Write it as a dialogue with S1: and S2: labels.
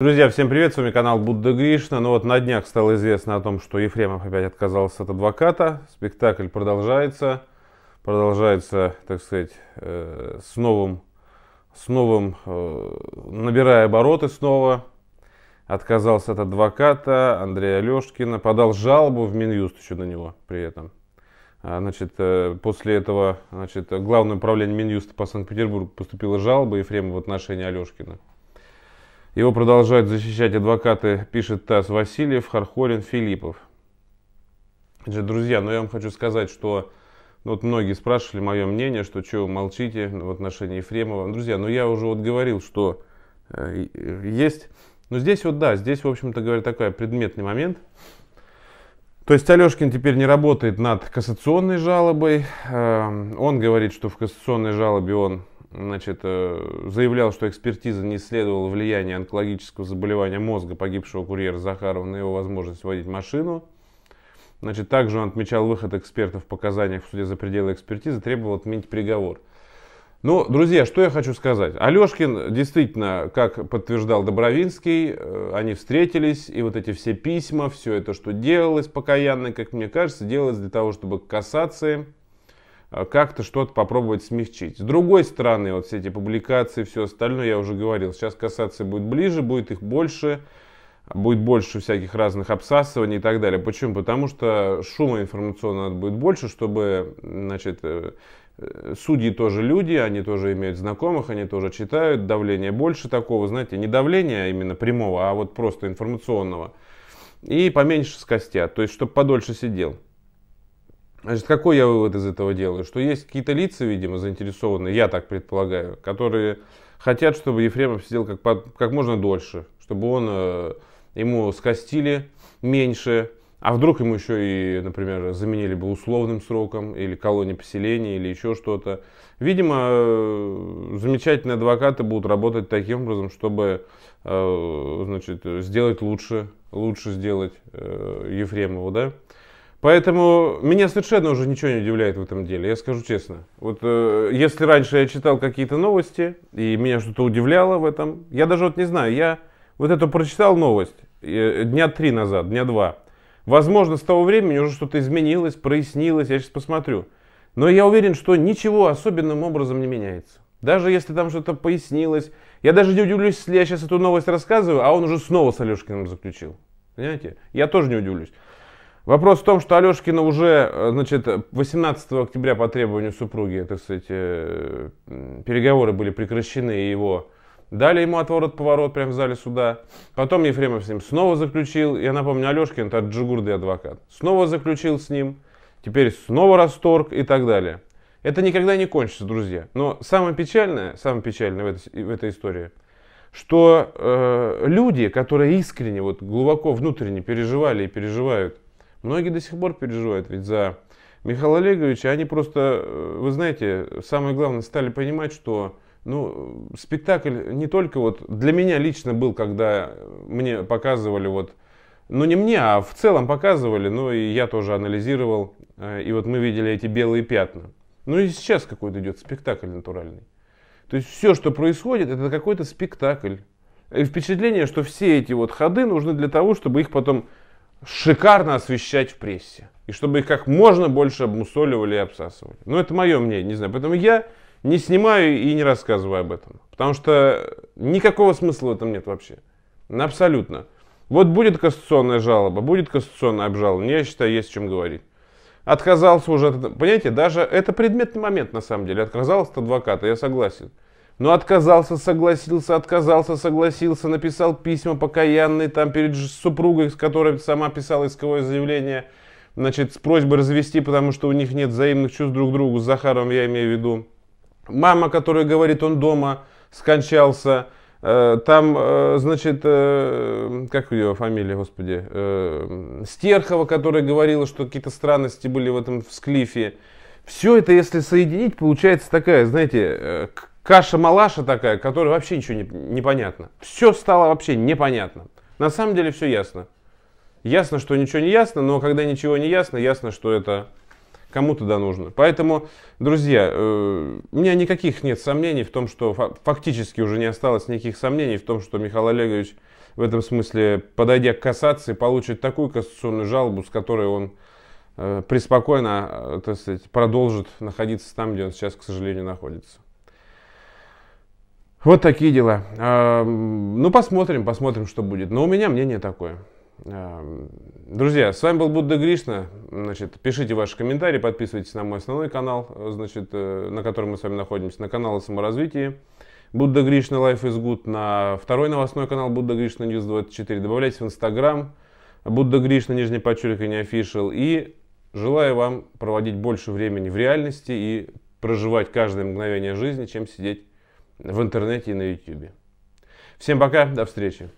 S1: Друзья, всем привет, с вами канал Будда Гришна. Ну вот на днях стало известно о том, что Ефремов опять отказался от адвоката. Спектакль продолжается. Продолжается, так сказать, э, с новым, с новым э, набирая обороты снова. Отказался от адвоката Андрея Алешкина. Подал жалобу в Минюст еще на него при этом. А, значит, э, после этого, значит, Главное управление Минюста по Санкт-Петербургу поступила жалоба Ефремова в отношении Алешкина. Его продолжают защищать адвокаты, пишет ТАСС, Васильев, Хархорин, Филиппов. Значит, друзья, ну я вам хочу сказать, что ну, вот многие спрашивали мое мнение, что чего вы молчите в отношении Ефремова. Друзья, ну я уже вот говорил, что э, э, есть... Но здесь вот да, здесь, в общем-то говоря, такой предметный момент. То есть Алешкин теперь не работает над кассационной жалобой. Э, он говорит, что в кассационной жалобе он значит, э, заявлял, что экспертиза не исследовала влияние онкологического заболевания мозга погибшего курьера Захарова на его возможность водить машину. Значит, также он отмечал выход экспертов в показаниях в суде за пределы экспертизы, требовал отменить приговор. Ну, друзья, что я хочу сказать. Алешкин действительно, как подтверждал Добровинский, э, они встретились, и вот эти все письма, все это, что делалось покаянное, как мне кажется, делалось для того, чтобы к кассации Э, как-то что-то попробовать смягчить. С другой стороны, вот все эти публикации, все остальное, я уже говорил, сейчас касаться будет ближе, будет их больше, будет больше всяких разных обсасываний и так далее. Почему? Потому что шума информационного будет больше, чтобы, значит, э, э, судьи тоже люди, они тоже имеют знакомых, они тоже читают, давление больше такого, знаете, не давления а именно прямого, а вот просто информационного. И поменьше скостят, то есть, чтобы подольше сидел. Значит, какой я вывод из этого делаю? Что есть какие-то лица, видимо, заинтересованные, я так предполагаю, которые хотят, чтобы Ефремов сидел как, под, как можно дольше, чтобы он, э, ему скостили меньше, а вдруг ему еще и, например, заменили бы условным сроком, или колонией поселения, или еще что-то. Видимо, э, замечательные адвокаты будут работать таким образом, чтобы э, значит, сделать лучше, лучше сделать э, Ефремову, да? Поэтому меня совершенно уже ничего не удивляет в этом деле, я скажу честно. Вот э, если раньше я читал какие-то новости, и меня что-то удивляло в этом, я даже вот не знаю, я вот эту прочитал новость э, дня три назад, дня два. Возможно, с того времени уже что-то изменилось, прояснилось, я сейчас посмотрю. Но я уверен, что ничего особенным образом не меняется. Даже если там что-то пояснилось. Я даже не удивлюсь, если я сейчас эту новость рассказываю, а он уже снова с Алешкиным заключил. Понимаете? Я тоже не удивлюсь. Вопрос в том, что Алешкина уже, э, значит, 18 октября по требованию супруги, так сказать, э, переговоры были прекращены, и его дали ему отворот-поворот прямо в зале суда. Потом Ефремов с ним снова заключил, я напомню, Алешкин, это джигурды адвокат, снова заключил с ним, теперь снова расторг и так далее. Это никогда не кончится, друзья. Но самое печальное, самое печальное в этой, в этой истории, что э, люди, которые искренне, вот глубоко внутренне переживали и переживают Многие до сих пор переживают ведь за Михаила Олеговича. Они просто, э, вы знаете, самое главное, стали понимать, что ну, спектакль не только вот для меня лично был, когда мне показывали вот, ну не мне, а в целом показывали, но ну, и я тоже анализировал, э, и вот мы видели эти белые пятна. Ну и сейчас какой-то идет спектакль натуральный. То есть все, что происходит, это какой-то спектакль. И впечатление, что все эти вот ходы нужны для того, чтобы их потом шикарно освещать в прессе. И чтобы их как можно больше обмусоливали и обсасывали. Но ну, это мое мнение, не знаю. Поэтому я не снимаю и не рассказываю об этом. Потому что никакого смысла в этом нет вообще. Абсолютно. Вот будет кассационная жалоба, будет кассационное обжалование, я считаю, есть о чем говорить. Отказался уже, понимаете, даже это предметный момент на самом деле, отказался от адвоката, я согласен. Но ну, отказался, согласился, отказался, согласился, написал письма покаянные там перед супругой, с которой сама писала исковое заявление, значит, с просьбой развести, потому что у них нет взаимных чувств друг к другу, с Захаром я имею в виду. Мама, которая говорит, он дома скончался, э, там, э, значит, э, как ее фамилия, господи, Стерхова, которая говорила, что какие-то странности были в этом в Склифе. Все это, если соединить, получается такая, знаете, каша-малаша такая, которая вообще ничего не, непонятно. Все стало вообще непонятно. На самом деле все ясно. Ясно, что ничего не ясно, но когда ничего не ясно, ясно, что это кому-то да нужно. Поэтому, друзья, э, у меня никаких нет сомнений в том, что фактически уже не осталось никаких сомнений в том, что Михаил Олегович в этом смысле, подойдя к кассации, получит такую кассационную жалобу, с которой он э, преспокойно э, так сказать, продолжит находиться там, где он сейчас, к сожалению, находится. Вот такие дела. А, ну, посмотрим, посмотрим, что будет. Но у меня мнение такое. А, друзья, с вами был Будда Гришна. Значит, пишите ваши комментарии, подписывайтесь на мой основной канал, значит, э, на котором мы с вами находимся, на канал о саморазвитии. Будда Гришна Life is Good, на второй новостной канал Будда Гришна News 24. Добавляйтесь в Инстаграм Будда Гришна, нижний подчеркивание, official. И желаю вам проводить больше времени в реальности и проживать каждое мгновение жизни, чем сидеть в интернете и на YouTube. Всем пока, до встречи.